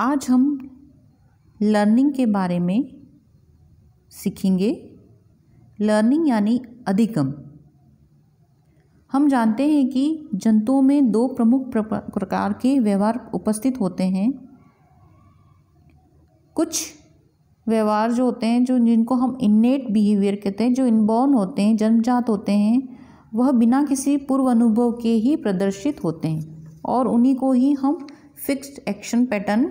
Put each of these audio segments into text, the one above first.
आज हम लर्निंग के बारे में सीखेंगे लर्निंग यानी अधिगम हम जानते हैं कि जंतुओं में दो प्रमुख प्रकार के व्यवहार उपस्थित होते हैं कुछ व्यवहार जो होते हैं जो जिनको हम इन्नेट बिहेवियर कहते हैं जो इनबॉर्न होते हैं जन्मजात होते हैं वह बिना किसी पूर्व अनुभव के ही प्रदर्शित होते हैं और उन्हीं को ही हम फिक्स्ड एक्शन पैटर्न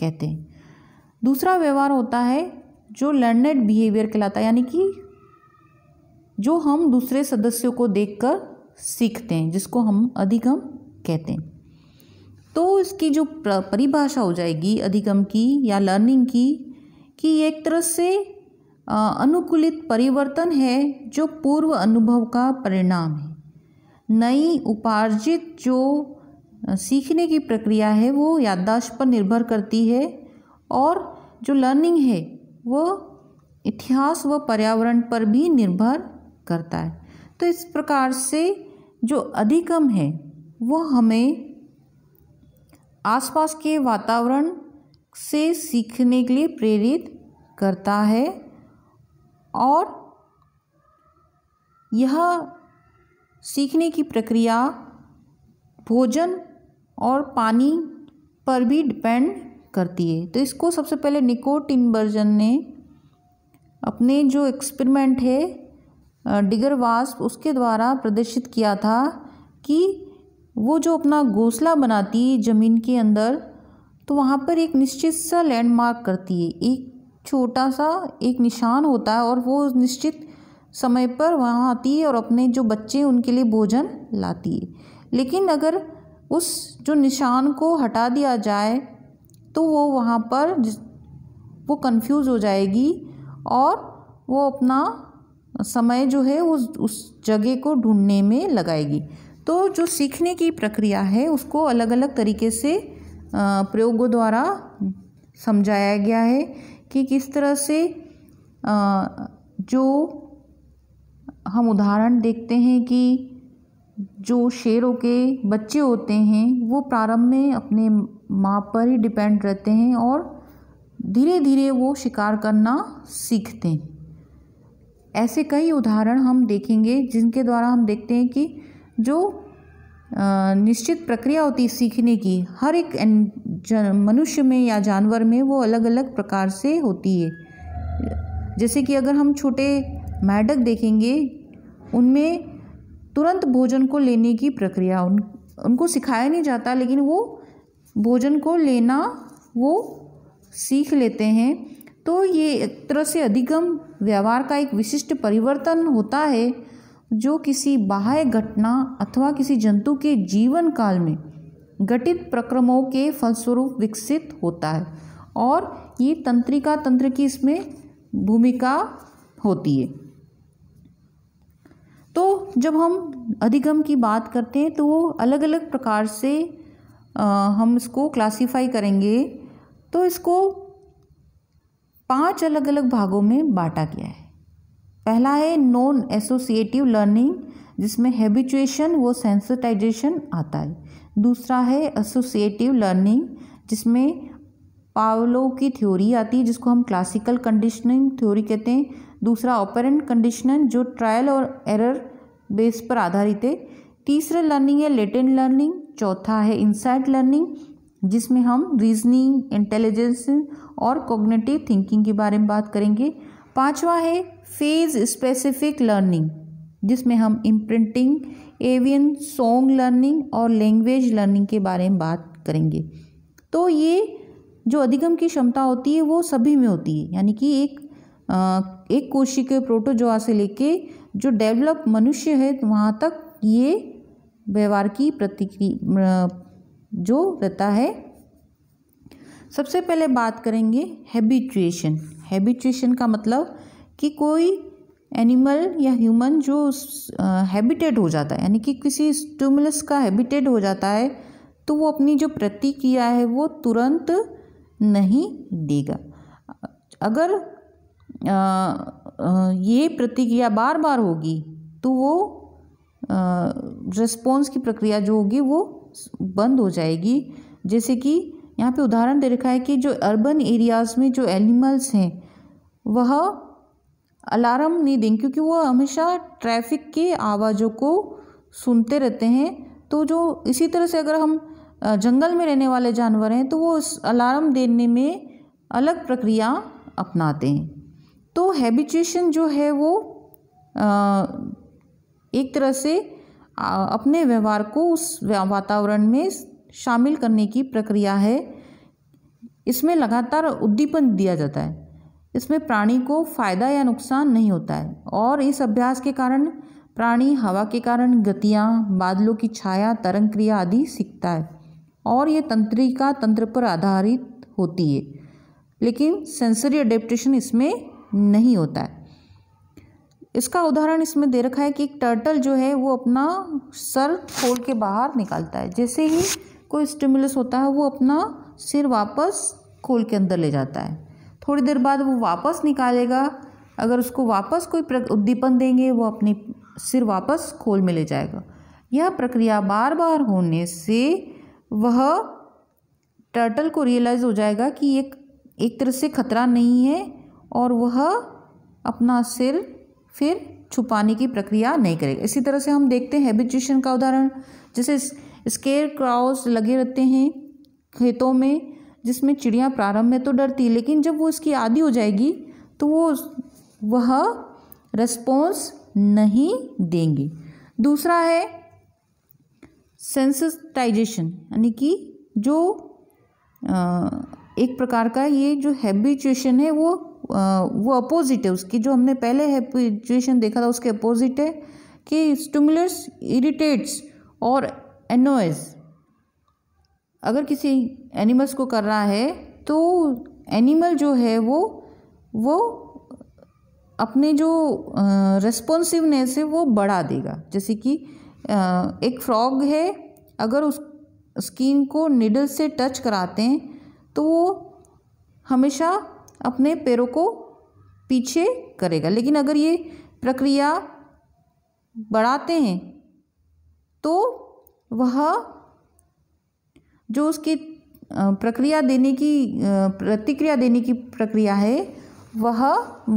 कहते हैं दूसरा व्यवहार होता है जो लर्नेड बिहेवियर कहलाता है यानी कि जो हम दूसरे सदस्यों को देखकर सीखते हैं जिसको हम अधिगम कहते हैं तो इसकी जो परिभाषा हो जाएगी अधिगम की या लर्निंग की कि एक तरह से अनुकूलित परिवर्तन है जो पूर्व अनुभव का परिणाम है नई उपार्जित जो सीखने की प्रक्रिया है वो याददाश्त पर निर्भर करती है और जो लर्निंग है वो इतिहास व पर्यावरण पर भी निर्भर करता है तो इस प्रकार से जो अधिकम है वो हमें आसपास के वातावरण से सीखने के लिए प्रेरित करता है और यह सीखने की प्रक्रिया भोजन और पानी पर भी डिपेंड करती है तो इसको सबसे पहले निकोटिन वर्जन ने अपने जो एक्सपेरिमेंट है डिगर वास्प उसके द्वारा प्रदर्शित किया था कि वो जो अपना घोंसला बनाती है ज़मीन के अंदर तो वहाँ पर एक निश्चित सा लैंडमार्क करती है एक छोटा सा एक निशान होता है और वो निश्चित समय पर वहाँ आती है और अपने जो बच्चे उनके लिए भोजन लाती है लेकिन अगर उस जो निशान को हटा दिया जाए तो वो वहाँ पर वो कंफ्यूज हो जाएगी और वो अपना समय जो है उस उस जगह को ढूंढने में लगाएगी तो जो सीखने की प्रक्रिया है उसको अलग अलग तरीके से प्रयोगों द्वारा समझाया गया है कि किस तरह से जो हम उदाहरण देखते हैं कि जो शेरों के बच्चे होते हैं वो प्रारंभ में अपने माँ पर ही डिपेंड रहते हैं और धीरे धीरे वो शिकार करना सीखते हैं ऐसे कई उदाहरण हम देखेंगे जिनके द्वारा हम देखते हैं कि जो निश्चित प्रक्रिया होती है सीखने की हर एक मनुष्य में या जानवर में वो अलग अलग प्रकार से होती है जैसे कि अगर हम छोटे मैडक देखेंगे उनमें तुरंत भोजन को लेने की प्रक्रिया उन उनको सिखाया नहीं जाता लेकिन वो भोजन को लेना वो सीख लेते हैं तो ये एक तरह से अधिगम व्यवहार का एक विशिष्ट परिवर्तन होता है जो किसी बाह्य घटना अथवा किसी जंतु के जीवन काल में घटित प्रक्रमों के फलस्वरूप विकसित होता है और ये तंत्रिका तंत्र की इसमें भूमिका होती है तो जब हम अधिगम की बात करते हैं तो वो अलग अलग प्रकार से हम इसको क्लासिफाई करेंगे तो इसको पांच अलग अलग भागों में बांटा गया है पहला है नॉन एसोसिएटिव लर्निंग जिसमें हैबिचुएशन वो सेंसिटाइजेशन आता है दूसरा है एसोसिएटिव लर्निंग जिसमें पावलो की थ्योरी आती है जिसको हम क्लासिकल कंडीशनिंग थ्योरी कहते हैं दूसरा ऑपरेंट कंडीशनर जो ट्रायल और एरर बेस पर आधारित है तीसरा लर्निंग है लेटेंट लर्निंग चौथा है इंसाइट लर्निंग जिसमें हम रीजनिंग इंटेलिजेंस और कोग्नेटिव थिंकिंग के बारे में बात करेंगे पांचवा है फेज स्पेसिफिक लर्निंग जिसमें हम इम्प्रिंटिंग एवियन सॉन्ग लर्निंग और लैंग्वेज लर्निंग के बारे में बात करेंगे तो ये जो अधिगम की क्षमता होती है वो सभी में होती है यानी कि एक एक कोशिकीय प्रोटोजोआ से लेके जो डेवलप मनुष्य है तो वहाँ तक ये व्यवहार की प्रतिक्रिया जो रहता है सबसे पहले बात करेंगे हैबिचुएशन हैबिचुएशन का मतलब कि कोई एनिमल या ह्यूमन जो हैबिटेड हो जाता है यानी कि किसी स्टूमुलस का हैबिटेड हो जाता है तो वो अपनी जो प्रतिक्रिया है वो तुरंत नहीं देगा अगर ये प्रतिक्रिया बार बार होगी तो वो रिस्पॉन्स की प्रक्रिया जो होगी वो बंद हो जाएगी जैसे कि यहाँ पे उदाहरण दे रखा है कि जो अर्बन एरियाज़ में जो एनिमल्स हैं वह अलार्म नहीं देंगे क्योंकि वह हमेशा ट्रैफिक के आवाज़ों को सुनते रहते हैं तो जो इसी तरह से अगर हम जंगल में रहने वाले जानवर हैं तो वो अलार्म देने में अलग प्रक्रिया अपनाते हैं तो हैबिचुएशन जो है वो एक तरह से अपने व्यवहार को उस वातावरण में शामिल करने की प्रक्रिया है इसमें लगातार उद्दीपन दिया जाता है इसमें प्राणी को फायदा या नुकसान नहीं होता है और इस अभ्यास के कारण प्राणी हवा के कारण गतियाँ बादलों की छाया तरंग क्रिया आदि सीखता है और ये तंत्रिका तंत्र पर आधारित होती है लेकिन सेंसरी अडेप्टेशन इसमें नहीं होता है इसका उदाहरण इसमें दे रखा है कि एक टर्टल जो है वो अपना सर खोल के बाहर निकालता है जैसे ही कोई स्टिमुलस होता है वो अपना सिर वापस खोल के अंदर ले जाता है थोड़ी देर बाद वो वापस निकालेगा अगर उसको वापस कोई उद्दीपन देंगे वो अपने सिर वापस खोल में ले जाएगा यह प्रक्रिया बार बार होने से वह टर्टल को रियलाइज़ हो जाएगा कि एक एक तरह से खतरा नहीं है और वह अपना सिर फिर छुपाने की प्रक्रिया नहीं करेगा इसी तरह से हम देखते हैं हैबिटेशन का उदाहरण जैसे स्केयर क्राउस लगे रहते हैं खेतों में जिसमें चिड़िया प्रारंभ में तो डरती है लेकिन जब वो इसकी आदि हो जाएगी तो वो वह रेस्पॉन्स नहीं देंगी दूसरा है सेंसिटाइजेशन यानी कि जो एक प्रकार का ये जो हैबिचुएशन है वो वो अपोजिट है उसकी जो हमने पहले हैप्पीचुएशन देखा था उसके अपोजिट है कि स्टूमुलस इरिटेट्स और एनोएस अगर किसी एनिमल्स को कर रहा है तो एनिमल जो है वो वो अपने जो रेस्पॉन्सिवनेस है वो बढ़ा देगा जैसे कि एक फ्रॉग है अगर उस स्किन को निडल से टच कराते हैं तो वो हमेशा अपने पैरों को पीछे करेगा लेकिन अगर ये प्रक्रिया बढ़ाते हैं तो वह जो उसकी प्रक्रिया देने की प्रतिक्रिया देने की प्रक्रिया है वह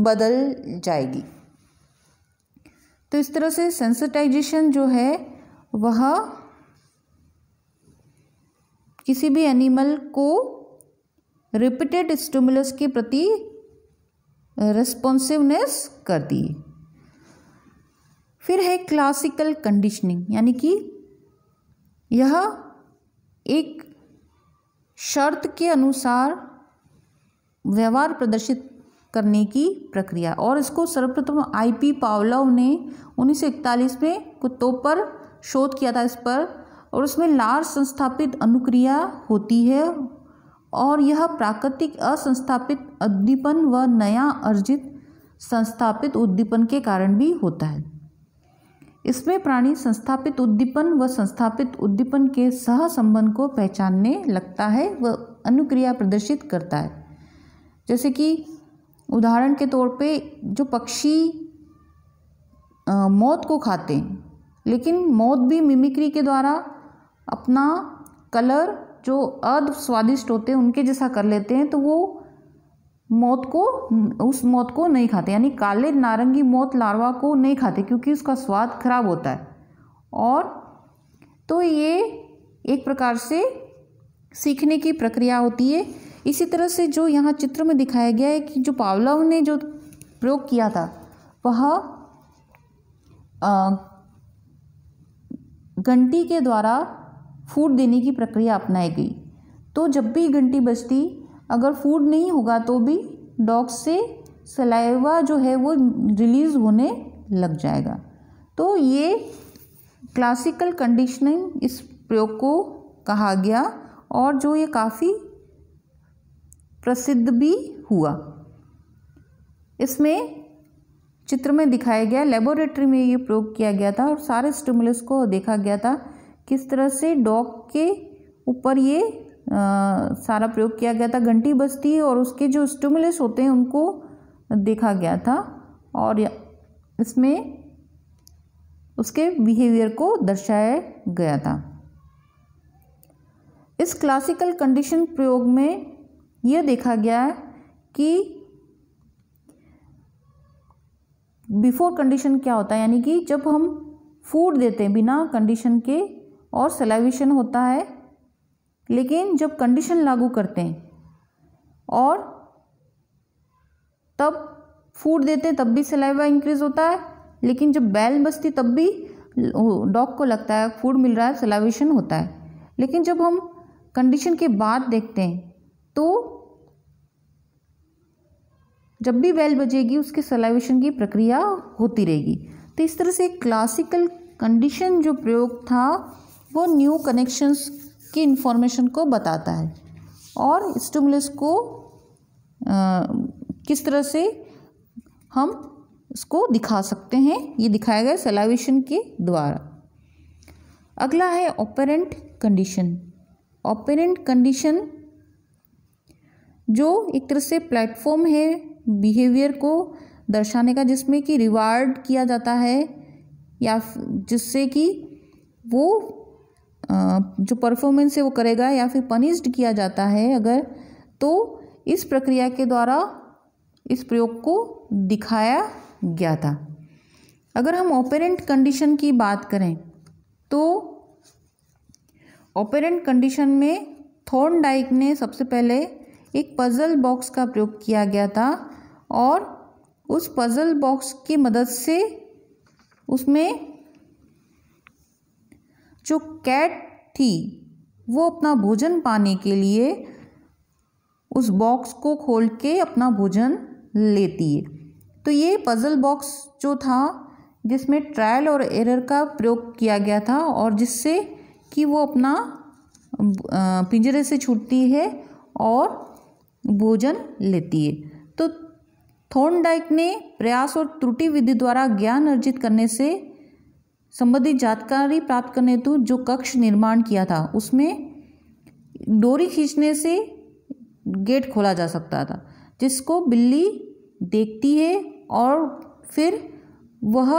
बदल जाएगी तो इस तरह से सेंसिटाइजेशन जो है वह किसी भी एनिमल को रिपीटेड स्टिमुलस के प्रति रिस्पॉन्सिवनेस कर दी फिर है क्लासिकल कंडीशनिंग यानी कि यह एक शर्त के अनुसार व्यवहार प्रदर्शित करने की प्रक्रिया और इसको सर्वप्रथम आईपी पावलव ने उन्नीस में कुत्तों पर शोध किया था इस पर और उसमें लार्ज संस्थापित अनुक्रिया होती है और यह प्राकृतिक असंस्थापित उद्दीपन व नया अर्जित संस्थापित उद्दीपन के कारण भी होता है इसमें प्राणी संस्थापित उद्दीपन व संस्थापित उद्दीपन के सहसंबंध को पहचानने लगता है व अनुक्रिया प्रदर्शित करता है जैसे कि उदाहरण के तौर पे जो पक्षी आ, मौत को खाते हैं लेकिन मौत भी मिमिक्री के द्वारा अपना कलर जो अस्वादिष्ट होते हैं उनके जैसा कर लेते हैं तो वो मौत को उस मौत को नहीं खाते यानी काले नारंगी मौत लार्वा को नहीं खाते क्योंकि उसका स्वाद खराब होता है और तो ये एक प्रकार से सीखने की प्रक्रिया होती है इसी तरह से जो यहाँ चित्र में दिखाया गया है कि जो पावलाओं ने जो प्रयोग किया था वह घंटी के द्वारा फूड देने की प्रक्रिया अपनाई गई तो जब भी घंटी बजती अगर फूड नहीं होगा तो भी डॉग से सलाइवा जो है वो रिलीज़ होने लग जाएगा तो ये क्लासिकल कंडीशनिंग इस प्रयोग को कहा गया और जो ये काफ़ी प्रसिद्ध भी हुआ इसमें चित्र में दिखाया गया लेबोरेटरी में ये प्रयोग किया गया था और सारे स्टिमुलस को देखा गया था किस तरह से डॉग के ऊपर ये आ, सारा प्रयोग किया गया था घंटी बजती और उसके जो स्टूमुलस होते हैं उनको देखा गया था और इसमें उसके बिहेवियर को दर्शाया गया था इस क्लासिकल कंडीशन प्रयोग में यह देखा गया है कि बिफोर कंडीशन क्या होता है यानी कि जब हम फूड देते हैं बिना कंडीशन के और सलाइवेशन होता है लेकिन जब कंडीशन लागू करते हैं और तब फूड देते हैं तब भी सलाइवा इंक्रीज होता है लेकिन जब बैल बजती तब भी डॉग को लगता है फूड मिल रहा है सलाइवेशन होता है लेकिन जब हम कंडीशन के बाद देखते हैं तो जब भी बैल बजेगी उसके सलाइवेशन की प्रक्रिया होती रहेगी तो इस तरह से क्लासिकल कंडीशन जो प्रयोग था वो न्यू कनेक्शंस की इन्फॉर्मेशन को बताता है और स्टिमुलस को आ, किस तरह से हम इसको दिखा सकते हैं ये दिखाया गया सेलाइवेशन के द्वारा अगला है ऑपरेंट कंडीशन ऑपरेंट कंडीशन जो एक तरह से प्लेटफॉर्म है बिहेवियर को दर्शाने का जिसमें कि रिवार्ड किया जाता है या जिससे कि वो जो परफॉर्मेंस है वो करेगा या फिर पनिस्ड किया जाता है अगर तो इस प्रक्रिया के द्वारा इस प्रयोग को दिखाया गया था अगर हम ऑपरेंट कंडीशन की बात करें तो ऑपरेंट कंडीशन में थॉर्न डाइक ने सबसे पहले एक पज़ल बॉक्स का प्रयोग किया गया था और उस पज़ल बॉक्स की मदद से उसमें जो कैट थी वो अपना भोजन पाने के लिए उस बॉक्स को खोल के अपना भोजन लेती है तो ये पज़ल बॉक्स जो था जिसमें ट्रायल और एरर का प्रयोग किया गया था और जिससे कि वो अपना पिंजरे से छूटती है और भोजन लेती है तो थोनडाइक ने प्रयास और त्रुटि विधि द्वारा ज्ञान अर्जित करने से संबंधित जानकारी प्राप्त करने हेतु जो कक्ष निर्माण किया था उसमें डोरी खींचने से गेट खोला जा सकता था जिसको बिल्ली देखती है और फिर वह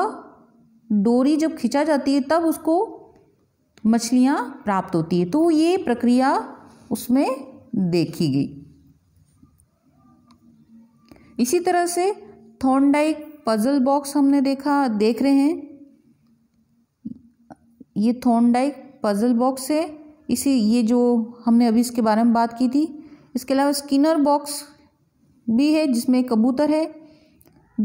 डोरी जब खींचा जाती है तब उसको मछलियाँ प्राप्त होती है तो ये प्रक्रिया उसमें देखी गई इसी तरह से थॉर्नडाइक पजल बॉक्स हमने देखा देख रहे हैं ये थोनडाइक पज़ल बॉक्स है इसी ये जो हमने अभी इसके बारे में बात की थी इसके अलावा स्किनर बॉक्स भी है जिसमें कबूतर है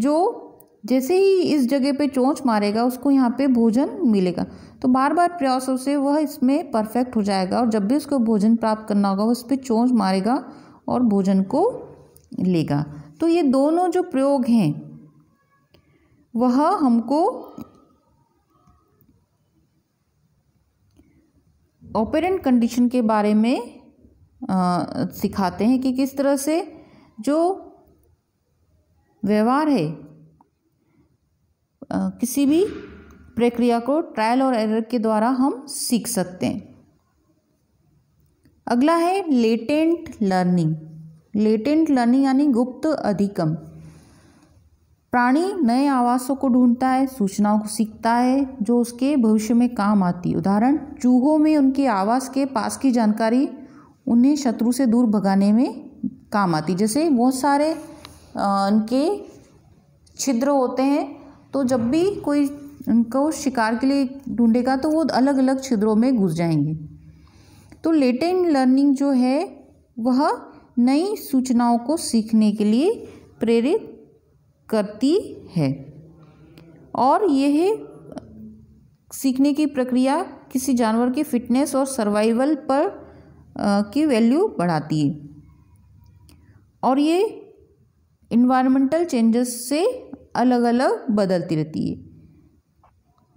जो जैसे ही इस जगह पे चोंच मारेगा उसको यहाँ पे भोजन मिलेगा तो बार बार प्रयासों से वह इसमें परफेक्ट हो जाएगा और जब भी उसको भोजन प्राप्त करना होगा वह इस पर चोंच मारेगा और भोजन को लेगा तो ये दोनों जो प्रयोग हैं वह हमको ऑपरेंट कंडीशन के बारे में आ, सिखाते हैं कि किस तरह से जो व्यवहार है आ, किसी भी प्रक्रिया को ट्रायल और एरर के द्वारा हम सीख सकते हैं अगला है लेटेंट लर्निंग लेटेंट लर्निंग यानी गुप्त अधिकम प्राणी नए आवासों को ढूंढता है सूचनाओं को सीखता है जो उसके भविष्य में काम आती है उदाहरण चूहों में उनके आवास के पास की जानकारी उन्हें शत्रु से दूर भगाने में काम आती जैसे बहुत सारे उनके छिद्र होते हैं तो जब भी कोई उनको शिकार के लिए ढूंढेगा तो वो अलग अलग छिद्रों में घुस जाएंगे तो लेटेन लर्निंग जो है वह नई सूचनाओं को सीखने के लिए प्रेरित करती है और यह सीखने की प्रक्रिया किसी जानवर की फिटनेस और सर्वाइवल पर आ, की वैल्यू बढ़ाती है और ये इन्वायरमेंटल चेंजेस से अलग अलग बदलती रहती है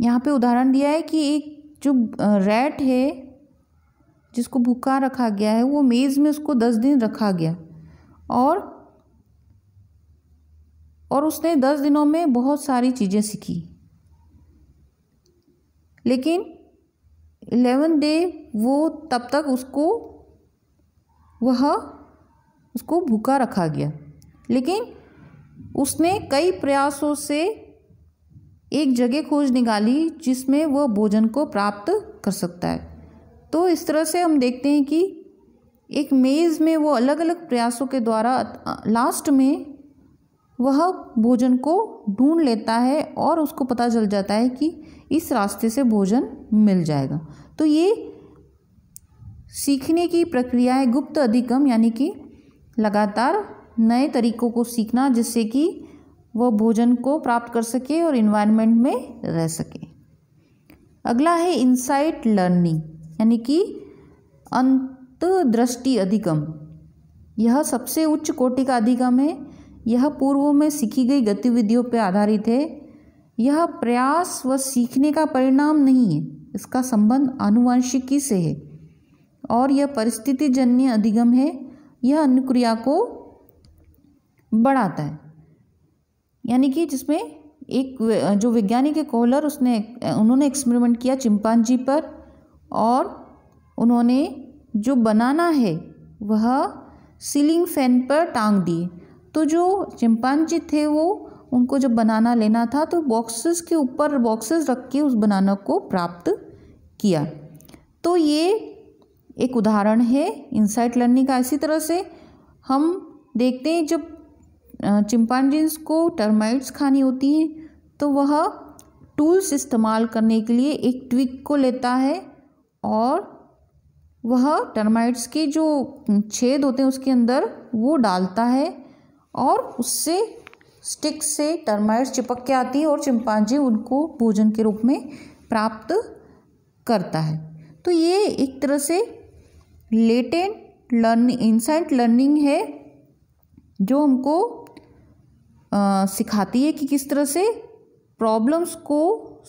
यहाँ पे उदाहरण दिया है कि एक जो रैट है जिसको भूखा रखा गया है वो मेज़ में उसको दस दिन रखा गया और और उसने दस दिनों में बहुत सारी चीज़ें सीखी लेकिन इलेवन डे वो तब तक उसको वह उसको भूखा रखा गया लेकिन उसने कई प्रयासों से एक जगह खोज निकाली जिसमें वह भोजन को प्राप्त कर सकता है तो इस तरह से हम देखते हैं कि एक मेज़ में वो अलग अलग प्रयासों के द्वारा लास्ट में वह भोजन को ढूंढ लेता है और उसको पता चल जाता है कि इस रास्ते से भोजन मिल जाएगा तो ये सीखने की प्रक्रिया है गुप्त अधिगम यानी कि लगातार नए तरीकों को सीखना जिससे कि वह भोजन को प्राप्त कर सके और इन्वायरमेंट में रह सके अगला है इनसाइट लर्निंग यानी कि अंतदृष्टि अधिगम यह सबसे उच्च कोटि का अधिगम है यह पूर्व में सीखी गई गतिविधियों पर आधारित है यह प्रयास व सीखने का परिणाम नहीं है इसका संबंध आनुवंशिकी से है और यह परिस्थिति जन्य अधिगम है यह अनुक्रिया को बढ़ाता है यानी कि जिसमें एक जो वैज्ञानिक है कोहलर उसने उन्होंने एक्सपेरिमेंट किया चिंपांजी पर और उन्होंने जो बनाना है वह सीलिंग फैन पर टांग दिए तो जो चिंपांजी थे वो उनको जब बनाना लेना था तो बॉक्सेस के ऊपर बॉक्सेस रख के उस बनाना को प्राप्त किया तो ये एक उदाहरण है इंसाइट लर्निंग का इसी तरह से हम देखते हैं जब चिंपांजीज को टर्माइट्स खानी होती हैं तो वह टूल्स इस्तेमाल करने के लिए एक ट्विक को लेता है और वह टर्माइट्स के जो छेद होते हैं उसके अंदर वो डालता है और उससे स्टिक से टर्माइट्स चिपक के आती है और चिंपांजी उनको भोजन के रूप में प्राप्त करता है तो ये एक तरह से लेटेंट लर्निंग इंसाइट लर्निंग है जो हमको आ, सिखाती है कि किस तरह से प्रॉब्लम्स को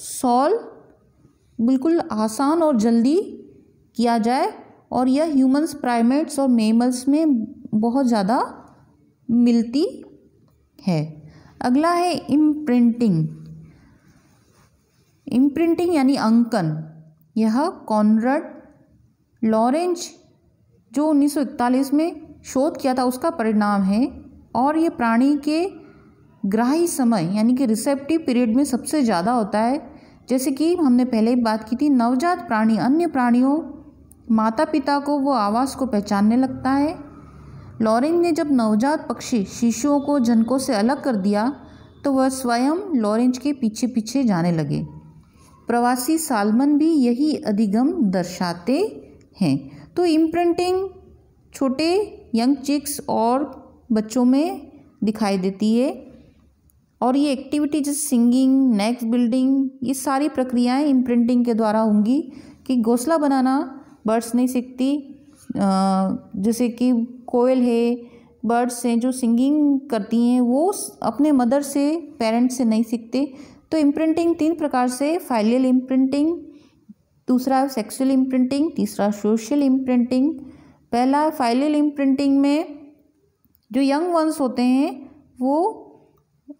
सॉल्व बिल्कुल आसान और जल्दी किया जाए और यह ह्यूमंस प्राइमेट्स और मेमल्स में बहुत ज़्यादा मिलती है अगला है इम्प्रिंटिंग इम्प्रिंटिंग यानी अंकन यह कॉनरड लॉरेंज जो 1941 में शोध किया था उसका परिणाम है और ये प्राणी के ग्राही समय यानी कि रिसेप्टिव पीरियड में सबसे ज़्यादा होता है जैसे कि हमने पहले ही बात की थी नवजात प्राणी अन्य प्राणियों माता पिता को वो आवाज़ को पहचानने लगता है लॉरेन ने जब नवजात पक्षी शिशुओं को झनकों से अलग कर दिया तो वह स्वयं लॉरेंज के पीछे पीछे जाने लगे प्रवासी सालमन भी यही अधिगम दर्शाते हैं तो इम्प्रिंटिंग छोटे यंग चिक्स और बच्चों में दिखाई देती है और ये एक्टिविटी जैसे सिंगिंग नेक बिल्डिंग ये सारी प्रक्रियाएं इम्प्रिंटिंग के द्वारा होंगी कि घोंसला बनाना बर्ड्स नहीं सीखती जैसे कि कोयल है बर्ड्स हैं जो सिंगिंग करती हैं वो अपने मदर से पेरेंट्स से नहीं सीखते तो इम्प्रिंटिंग तीन प्रकार से फाइलियल इम्प्रिंटिंग दूसरा सेक्सुअल इम्प्रिंटिंग तीसरा सोशल इम्प्रिंटिंग पहला फाइलियल इम्प्रिंटिंग में जो यंग वंस होते हैं वो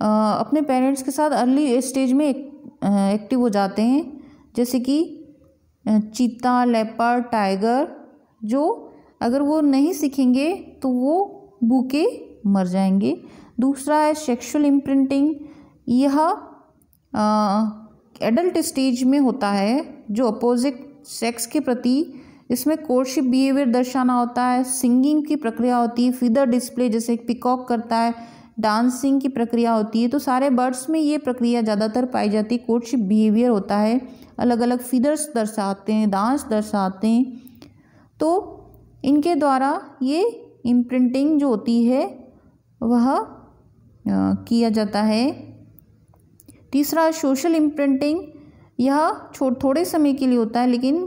आ, अपने पेरेंट्स के साथ अर्ली स्टेज में एक, आ, एक्टिव हो जाते हैं जैसे कि चीता लेपर टाइगर जो अगर वो नहीं सीखेंगे तो वो भूखे मर जाएंगे दूसरा है सेक्सुअल इम्प्रिंटिंग यह एडल्ट स्टेज में होता है जो अपोजिट सेक्स के प्रति इसमें कोर्टशिप बिहेवियर दर्शाना होता है सिंगिंग की प्रक्रिया होती है फिदर डिस्प्ले जैसे पिकॉक करता है डांसिंग की प्रक्रिया होती है तो सारे बर्ड्स में ये प्रक्रिया ज़्यादातर पाई जाती है कोर्टशिप बिहेवियर होता है अलग अलग फिदर्स दर्शाते हैं डांस दर्शाते हैं तो इनके द्वारा ये इम्प्रिंटिंग जो होती है वह किया जाता है तीसरा सोशल इम्प्रिंटिंग यह छो थोड़े समय के लिए होता है लेकिन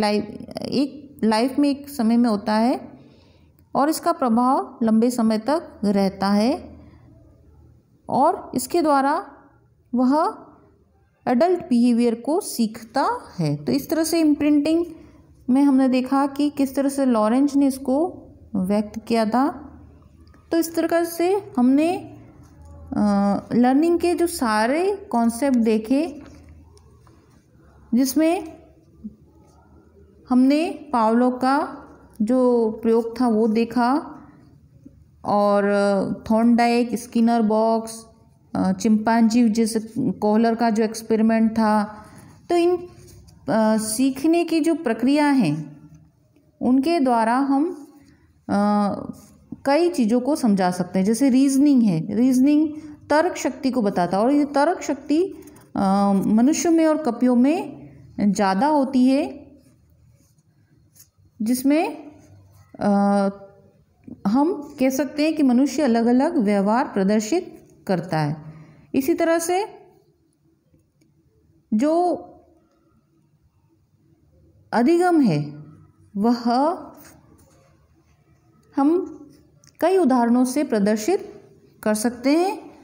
लाइफ एक लाइफ में एक समय में होता है और इसका प्रभाव लंबे समय तक रहता है और इसके द्वारा वह एडल्ट बिहेवियर को सीखता है तो इस तरह से इम्प्रिंटिंग में हमने देखा कि किस तरह से लॉरेंस ने इसको व्यक्त किया था तो इस तरह से हमने लर्निंग के जो सारे कॉन्सेप्ट देखे जिसमें हमने पावलो का जो प्रयोग था वो देखा और थॉर्नडाइक स्किनर बॉक्स चिंपांजी जैसे कॉलर का जो एक्सपेरिमेंट था तो इन सीखने की जो प्रक्रिया है उनके द्वारा हम कई चीज़ों को समझा सकते हैं जैसे रीजनिंग है रीजनिंग तर्क शक्ति को बताता है और ये तर्क शक्ति मनुष्य में और कपियों में ज़्यादा होती है जिसमें आ, हम कह सकते हैं कि मनुष्य अलग अलग व्यवहार प्रदर्शित करता है इसी तरह से जो अधिगम है वह हम कई उदाहरणों से प्रदर्शित कर सकते हैं